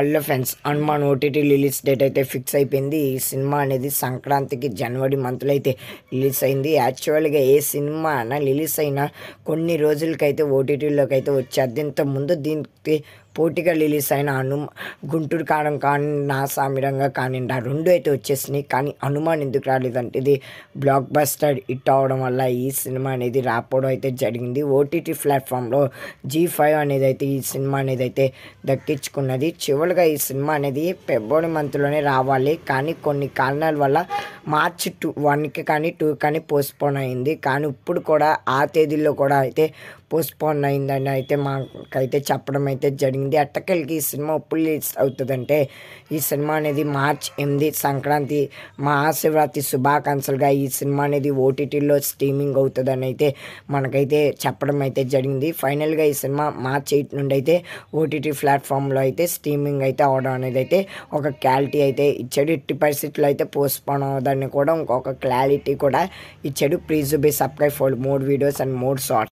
అల్ల friends Hanuman OTT release date అయితే fix అయిపోయింది ఈ సినిమా అనేది సంక్రాంతికి జనవరి మంత్లో అయితే రిలీజ్ అయింది యాక్చువల్గా ఏ సినిమా అయినా రిలీజ్ అయినా కొన్ని రోజులకైతే ఓటీటీలోకి అయితే వచ్చేది ఇంతకుముందు దీనికి పోటీగా రిలీజ్ అయిన అను గుంటూరు కాడం కానీ నా సామిరంగా కానీ ఆ రెండు అయితే వచ్చేసినాయి కానీ హనుమాన్ ఎందుకు రాలేదంటే ఇది బ్లాక్ బస్టర్ హిట్ అవడం వల్ల ఈ సినిమా అనేది రాపోవడం అయితే జరిగింది ఓటీటీ ప్లాట్ఫామ్లో జీ ఫైవ్ అనేది అయితే ఈ సినిమా అనేది అయితే దక్కించుకున్నది చివరిగా ఈ సినిమా అనేది ఫిబ్రవరి మంత్లోనే రావాలి కానీ కొన్ని కారణాల వల్ల మార్చి టూ వన్కి కానీ టూ కానీ పోస్ట్పోన్ అయింది కానీ ఇప్పుడు కూడా ఆ తేదీల్లో కూడా అయితే పోస్ట్పోన్ అయిందని అయితే మాకైతే చెప్పడం అయితే జరిగింది అట్టకెళ్ళకి ఈ సినిమా ఎప్పుడు రిలీజ్ అవుతుందంటే ఈ సినిమా అనేది మార్చ్ ఎనిమిది సంక్రాంతి మహాశివరాత్రి శుభాకాంక్షలుగా ఈ సినిమా అనేది ఓటీటీలో స్ట్రీమింగ్ అవుతుందని అయితే మనకైతే చెప్పడం అయితే జరిగింది ఫైనల్గా ఈ సినిమా మార్చ్ ఎయిట్ నుండి అయితే ఓటీటీ ప్లాట్ఫామ్లో అయితే స్ట్రీమింగ్ అయితే అవడం అనేది అయితే ఒక క్లారిటీ అయితే ఇచ్చాడు ఎట్టి పరిస్థితుల్లో అయితే పోస్ట్పోన్ అవ్వదని కూడా ఇంకొక క్లారిటీ కూడా ఇచ్చాడు please be subscribe for more videos and more shorts